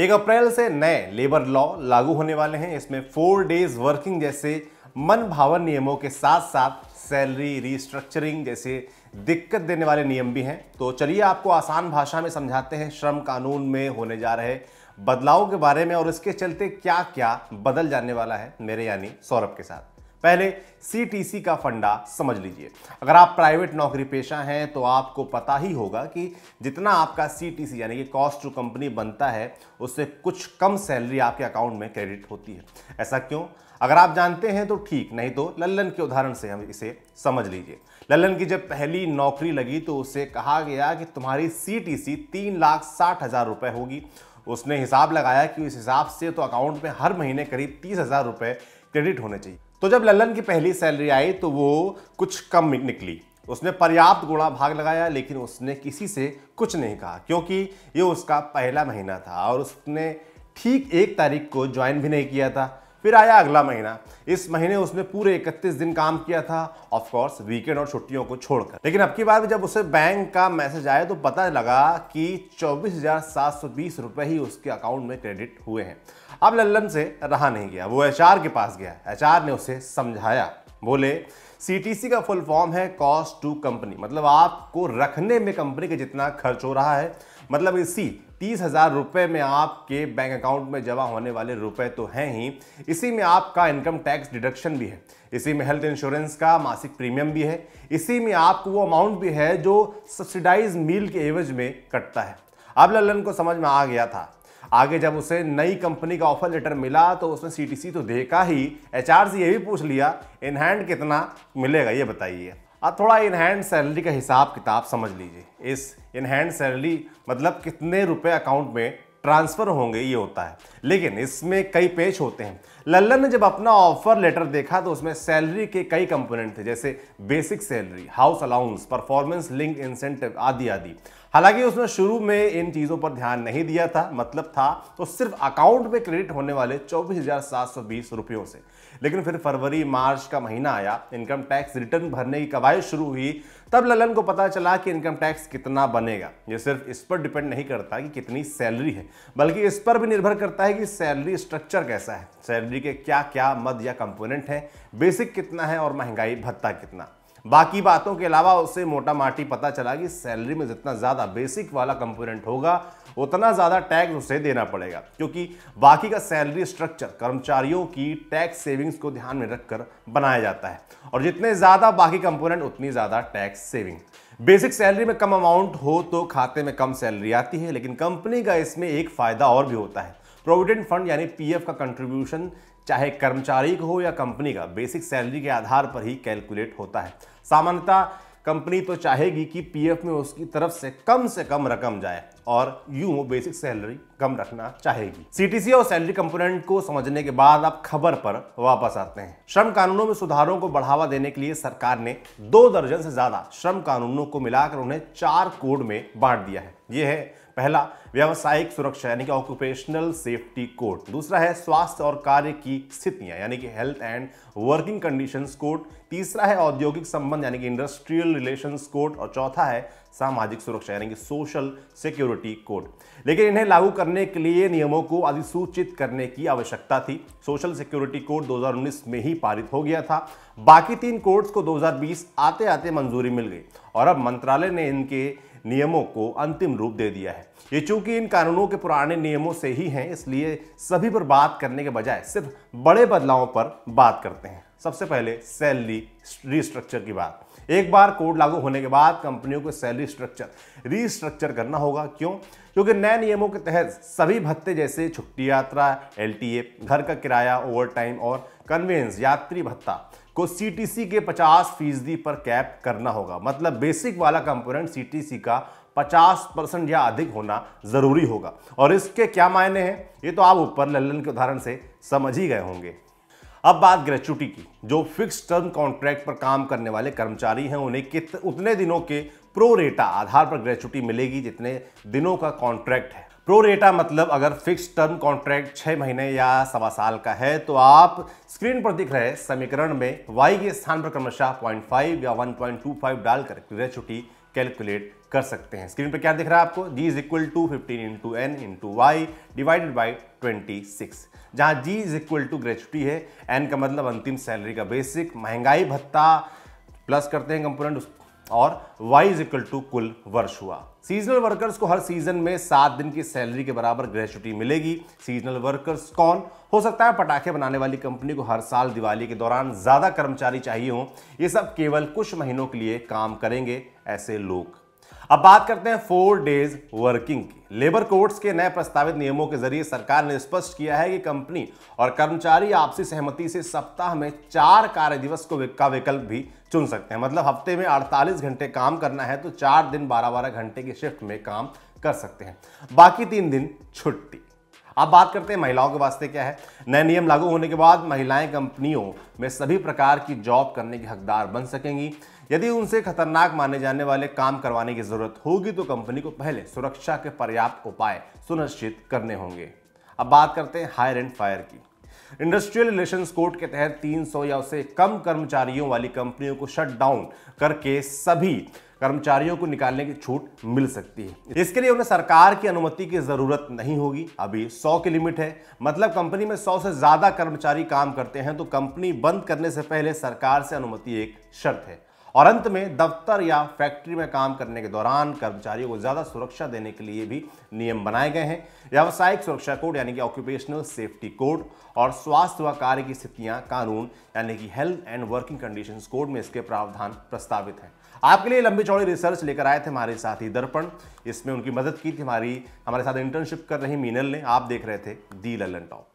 एक अप्रैल से नए लेबर लॉ लागू होने वाले हैं इसमें फोर डेज वर्किंग जैसे मन भावन नियमों के साथ साथ सैलरी रिस्ट्रक्चरिंग जैसे दिक्कत देने वाले नियम भी हैं तो चलिए आपको आसान भाषा में समझाते हैं श्रम कानून में होने जा रहे बदलाव के बारे में और इसके चलते क्या क्या बदल जाने वाला है मेरे यानी सौरभ के साथ पहले सी का फंडा समझ लीजिए अगर आप प्राइवेट नौकरी पेशा हैं तो आपको पता ही होगा कि जितना आपका सी यानी कि कॉस्ट टू कंपनी बनता है उससे कुछ कम सैलरी आपके अकाउंट में क्रेडिट होती है ऐसा क्यों अगर आप जानते हैं तो ठीक नहीं तो लल्लन के उदाहरण से हम इसे समझ लीजिए लल्लन की जब पहली नौकरी लगी तो उसे कहा गया कि तुम्हारी सी टी सी तीन लाख साठ हज़ार रुपये होगी उसने हिसाब लगाया कि इस हिसाब से तो अकाउंट में हर महीने करीब तीस हज़ार रुपये क्रेडिट होने चाहिए तो जब ललन की पहली सैलरी आई तो वो कुछ कम निकली उसने पर्याप्त गुणा भाग लगाया लेकिन उसने किसी से कुछ नहीं कहा क्योंकि ये उसका पहला महीना था और उसने ठीक एक तारीख को ज्वाइन भी नहीं किया था फिर आया अगला महीना इस महीने उसने पूरे 31 दिन काम किया था ऑफ कोर्स वीकेंड और छुट्टियों को छोड़कर लेकिन अब की बार जब उसे बैंक का मैसेज आया तो पता लगा कि चौबीस हजार सात सौ बीस रुपए ही उसके अकाउंट में क्रेडिट हुए हैं अब लल्लन से रहा नहीं गया वो एचआर के पास गया एचआर ने उसे समझाया बोले सीटीसी का फुल फॉर्म है कॉस्ट टू कंपनी मतलब आपको रखने में कंपनी का जितना खर्च हो रहा है मतलब इसी तीस हज़ार रुपये में आपके बैंक अकाउंट में जमा होने वाले रुपए तो हैं ही इसी में आपका इनकम टैक्स डिडक्शन भी है इसी में हेल्थ इंश्योरेंस का मासिक प्रीमियम भी है इसी में आपको वो अमाउंट भी है जो सब्सिडाइज मील के एवज में कटता है अब लल्लन को समझ में आ गया था आगे जब उसे नई कंपनी का ऑफर लेटर मिला तो उसने सी तो देखा ही एच से ये भी पूछ लिया इन हैंड कितना मिलेगा ये बताइए अब थोड़ा इन हैंड सैलरी का हिसाब किताब समझ लीजिए इस इन हैंड सैलरी मतलब कितने रुपए अकाउंट में ट्रांसफ़र होंगे ये होता है लेकिन इसमें कई पेज होते हैं लल्लन ने जब अपना ऑफर लेटर देखा तो उसमें सैलरी के कई कंपोनेंट थे जैसे basic salary house allowance performance link incentive आदि आदि हालांकि उसने शुरू में इन चीज़ों पर ध्यान नहीं दिया था मतलब था तो सिर्फ अकाउंट में क्रेडिट होने वाले चौबीस रुपयों से लेकिन फिर फरवरी मार्च का महीना आया इनकम टैक्स रिटर्न भरने की कवायद शुरू हुई तब ललन को पता चला कि इनकम टैक्स कितना बनेगा ये सिर्फ इस पर डिपेंड नहीं करता कि कितनी सैलरी है बल्कि इस पर भी निर्भर करता है कि सैलरी स्ट्रक्चर कैसा है सैलरी के क्या क्या मद या कंपोनेंट हैं बेसिक कितना है और महंगाई भत्ता कितना बाकी बातों के अलावा उसे मोटा माटी पता चला कि सैलरी में जितना ज़्यादा बेसिक वाला कंपोनेंट होगा उतना ज़्यादा टैक्स उसे देना पड़ेगा क्योंकि बाकी का सैलरी स्ट्रक्चर कर्मचारियों की टैक्स सेविंग्स को ध्यान में रखकर बनाया जाता है और जितने ज़्यादा बाकी कंपोनेंट उतनी ज़्यादा टैक्स सेविंग बेसिक सैलरी में कम अमाउंट हो तो खाते में कम सैलरी आती है लेकिन कंपनी का इसमें एक फ़ायदा और भी होता है प्रोविडेंट फंड यानी पीएफ का कंट्रीब्यूशन चाहे कर्मचारी का हो या कंपनी का बेसिक सैलरी के आधार पर ही कैलकुलेट होता है सामान्यतः कंपनी तो चाहेगी कि पीएफ में उसकी तरफ से कम से कम रकम जाए और यू बेसिक सैलरी कम रखना चाहेगी सीटीसी और सैलरी कंपोनेंट को समझने के बाद आप खबर पर वापस आते हैं श्रम कानूनों में सुधारों को बढ़ावा देने के लिए सरकार ने दो दर्जन से ज्यादा श्रम कानूनों को मिलाकर उन्हें चार कोड में बांट दिया है यह है पहला व्यावसायिक सुरक्षा यानी कि ऑक्यूपेशनल सेफ्टी कोड दूसरा है स्वास्थ्य और कार्य की स्थितियां यानी कि health and working condition code तीसरा है औद्योगिक संबंध यानी कि इंडस्ट्रियल रिलेशन कोड और चौथा है सामाजिक सुरक्षा यानी कि सोशल सिक्योरिटी कोड लेकिन इन्हें लागू करने के लिए नियमों को अधिसूचित करने की आवश्यकता थी सोशल सिक्योरिटी कोड 2019 में ही पारित हो गया था बाकी तीन कोड्स को 2020 आते आते मंजूरी मिल गई और अब मंत्रालय ने इनके नियमों को अंतिम रूप दे दिया है ये चूंकि इन कानूनों के पुराने नियमों से ही हैं इसलिए सभी पर बात करने के बजाय सिर्फ बड़े बदलावों पर बात करते हैं सबसे पहले सैलरी रिस्ट्रक्चर की बात एक बार कोड लागू होने के बाद कंपनियों को सैलरी स्ट्रक्चर रीस्ट्रक्चर करना होगा क्यों क्योंकि नए नियमों के तहत सभी भत्ते जैसे छुट्टी यात्रा एल घर का किराया ओवर टाइम और कन्वेंस यात्री भत्ता को सीटीसी के 50 फीसदी पर कैप करना होगा मतलब बेसिक वाला कंपोनेंट सीटीसी का 50 परसेंट या अधिक होना ज़रूरी होगा और इसके क्या मायने हैं ये तो आप ऊपर लल्लन के उदाहरण से समझ ही गए होंगे अब बात ग्रेचुटी की जो फिक्स टर्म कॉन्ट्रैक्ट पर काम करने वाले कर्मचारी हैं उन्हें कित उतने दिनों के प्रो रेटा आधार पर ग्रेचुटी मिलेगी जितने दिनों का कॉन्ट्रैक्ट है प्रो रेटा मतलब अगर फिक्स टर्म कॉन्ट्रैक्ट छः महीने या सवा साल का है तो आप स्क्रीन पर दिख रहे समीकरण में वाई के स्थान पर क्रमशः 0.5 या 1.25 डालकर ग्रेचुटी कैलकुलेट कर सकते हैं स्क्रीन पर क्या दिख रहा है आपको G is equal to fifteen into N into Y divided by twenty six जहाँ G is equal to gratuity है एन का मतलब अंतिम सैलरी का बेसिक महंगाई भत्ता प्लस करते हैं कंपोनेंट और y इज इक्वल टू कुल वर्ष हुआ सीजनल वर्कर्स को हर सीजन में सात दिन की सैलरी के बराबर ग्रेचुटी मिलेगी सीजनल वर्कर्स कौन हो सकता है पटाखे बनाने वाली कंपनी को हर साल दिवाली के दौरान ज़्यादा कर्मचारी चाहिए हों ये सब केवल कुछ महीनों के लिए काम करेंगे ऐसे लोग अब बात करते हैं फोर डेज वर्किंग की लेबर कोड्स के नए प्रस्तावित नियमों के जरिए सरकार ने स्पष्ट किया है कि कंपनी और कर्मचारी आपसी सहमति से सप्ताह में चार कार्य दिवस को का विकल्प भी चुन सकते हैं मतलब हफ्ते में 48 घंटे काम करना है तो चार दिन 12-12 घंटे की शिफ्ट में काम कर सकते हैं बाकी तीन दिन छुट्टी अब बात करते हैं महिलाओं के वास्ते क्या है नए नियम लागू होने के बाद महिलाएं कंपनियों में सभी प्रकार की जॉब करने की हकदार बन सकेंगी यदि उनसे खतरनाक माने जाने वाले काम करवाने की जरूरत होगी तो कंपनी को पहले सुरक्षा के पर्याप्त उपाय सुनिश्चित करने होंगे अब बात करते हैं हायर एंड फायर की इंडस्ट्रियल रिलेशंस कोड के तहत 300 या उससे कम कर्मचारियों वाली कंपनियों को शट डाउन करके सभी कर्मचारियों को निकालने की छूट मिल सकती है इसके लिए उन्हें सरकार की अनुमति की जरूरत नहीं होगी अभी 100 की लिमिट है मतलब कंपनी में 100 से ज्यादा कर्मचारी काम करते हैं तो कंपनी बंद करने से पहले सरकार से अनुमति एक शर्त है और अंत में दफ्तर या फैक्ट्री में काम करने के दौरान कर्मचारियों को ज़्यादा सुरक्षा देने के लिए भी नियम बनाए गए हैं व्यावसायिक सुरक्षा कोड यानी कि ऑक्यूपेशनल सेफ्टी कोड और स्वास्थ्य व कार्य की स्थितियाँ कानून यानी कि health and working condition code में इसके प्रावधान प्रस्तावित हैं आपके लिए लंबी चौड़ी रिसर्च लेकर आए थे हमारे ही दर्पण इसमें उनकी मदद की थी हमारी हमारे साथ इंटर्नशिप कर रही मीनल ने आप देख रहे थे दी ललन टॉप